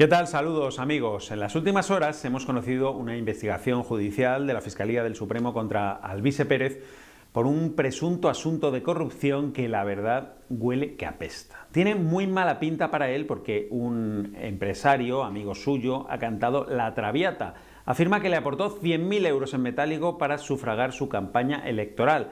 ¿Qué tal? Saludos amigos. En las últimas horas hemos conocido una investigación judicial de la Fiscalía del Supremo contra Alvise Pérez por un presunto asunto de corrupción que la verdad huele que apesta. Tiene muy mala pinta para él porque un empresario, amigo suyo, ha cantado La Traviata. Afirma que le aportó 100.000 euros en metálico para sufragar su campaña electoral.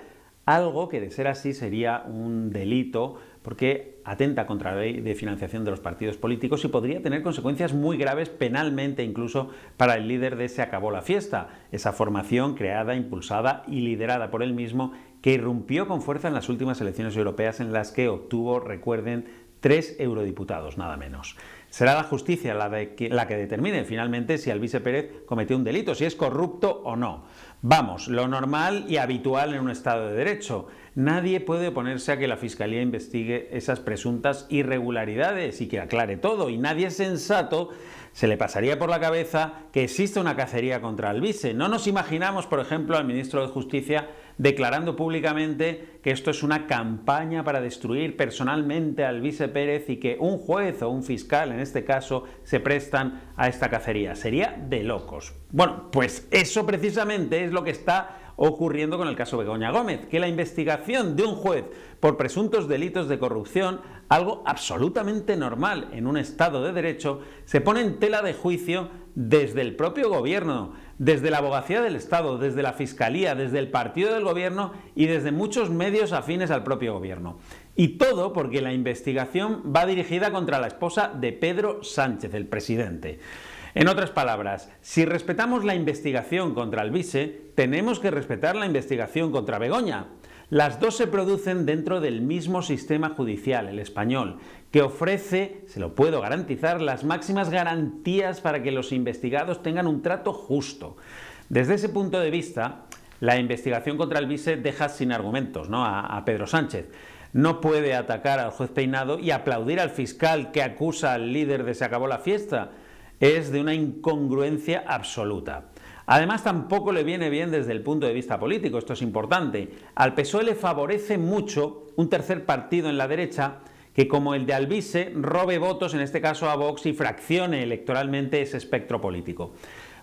Algo que de ser así sería un delito porque atenta contra la ley de financiación de los partidos políticos y podría tener consecuencias muy graves penalmente incluso para el líder de Se acabó la fiesta, esa formación creada, impulsada y liderada por él mismo que irrumpió con fuerza en las últimas elecciones europeas en las que obtuvo, recuerden, tres eurodiputados, nada menos. Será la justicia la, que, determine finalmente si Alvise Pérez cometió un delito, si es corrupto o no. Vamos, lo normal y habitual en un Estado de Derecho. Nadie puede oponerse a que la Fiscalía investigue esas presuntas irregularidades y que aclare todo, y nadie sensato se le pasaría por la cabeza que existe una cacería contra Alvise. No nos imaginamos, por ejemplo, al ministro de Justicia declarando públicamente que esto es una campaña para destruir personalmente al vice Pérez y que un juez o un fiscal, en este caso, se prestan a esta cacería. Sería de locos. Bueno, pues eso precisamente es lo que está ocurriendo con el caso Begoña Gómez, que la investigación de un juez por presuntos delitos de corrupción, algo absolutamente normal en un Estado de Derecho, se pone en tela de juicio desde el propio gobierno, desde la abogacía del Estado, desde la Fiscalía, desde el partido del gobierno y desde muchos medios afines al propio gobierno. Y todo porque la investigación va dirigida contra la esposa de Pedro Sánchez, el presidente. En otras palabras, si respetamos la investigación contra el vice, tenemos que respetar la investigación contra Begoña. Las dos se producen dentro del mismo sistema judicial, el español, que ofrece, se lo puedo garantizar, las máximas garantías para que los investigados tengan un trato justo. Desde ese punto de vista, la investigación contra el vice deja sin argumentos a Pedro Sánchez no puede atacar al juez peinado y aplaudir al fiscal que acusa al líder de se acabó la fiesta. Es de una incongruencia absoluta. Además, tampoco le viene bien desde el punto de vista político, esto es importante. Al PSOE le favorece mucho un tercer partido en la derecha que, como el de Albice, robe votos, en este caso a Vox, y fraccione electoralmente ese espectro político.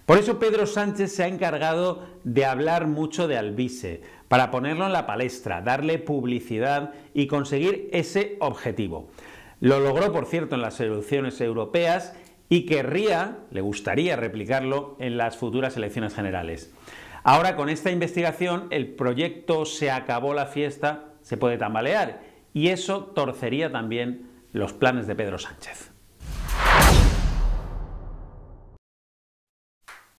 Por eso Pedro Sánchez se ha encargado de hablar mucho de Albice, para ponerlo en la palestra, darle publicidad y conseguir ese objetivo. Lo logró, por cierto, en las elecciones europeas y querría, le gustaría replicarlo en las futuras elecciones generales. Ahora con esta investigación el proyecto se acabó la fiesta, se puede tambalear y eso torcería también los planes de Pedro Sánchez.